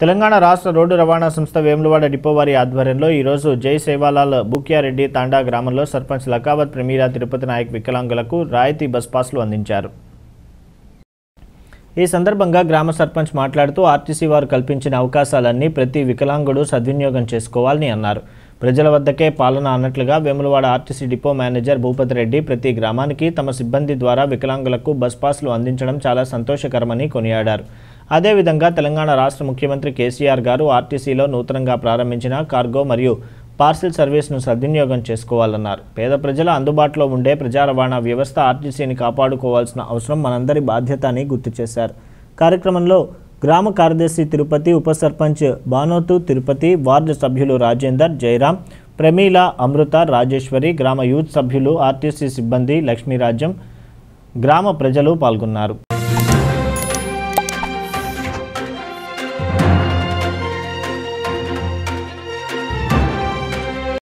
తెలంగాణ రాష్ట్ర రోడ్డు రవాణా సంస్థ వేములవాడ డిపో వారి ఆధ్వర్యంలో ఈరోజు జై సేవాలాల్ బుక్యారెడ్డి తాండా గ్రామంలో సర్పంచ్ లకావత్ ప్రమీరా తిరుపతి నాయక్ వికలాంగులకు రాయితీ బస్ పాస్లు అందించారు ఈ సందర్భంగా గ్రామ సర్పంచ్ మాట్లాడుతూ ఆర్టీసీ వారు కల్పించిన అవకాశాలన్నీ ప్రతి వికలాంగుడు సద్వినియోగం చేసుకోవాలని అన్నారు ప్రజల వద్దకే పాలన అన్నట్లుగా Vemulawada RTC depot manager Bhupathi Reddy ప్రతి గ్రామానికి తమ సిబ్బంది ద్వారా వికలాంగులకు బస్ పాస్లు అందించడం చాలా సంతోషకరమని కొనియాడారు అదేవిధంగా తెలంగాణ రాష్ట్ర ముఖ్యమంత్రి కేసీఆర్ గారు ఆర్టీసీలో నూతనంగా ప్రారంభించిన కార్గో మరియు పార్సిల్ సర్వీస్ను సద్వినియోగం చేసుకోవాలన్నారు పేద ప్రజల అందుబాటులో ఉండే ప్రజా రవాణా వ్యవస్థ ఆర్టీసీని కాపాడుకోవాల్సిన అవసరం మనందరి బాధ్యత అని గుర్తు చేశారు కార్యక్రమంలో గ్రామ కార్యదర్శి తిరుపతి ఉప సర్పంచ్ బానోతు తిరుపతి వార్డు సభ్యులు రాజేందర్ జయరాం ప్రమీల అమృత రాజేశ్వరి గ్రామ యూత్ సభ్యులు ఆర్టీసీ సిబ్బంది లక్ష్మీరాజ్యం గ్రామ ప్రజలు పాల్గొన్నారు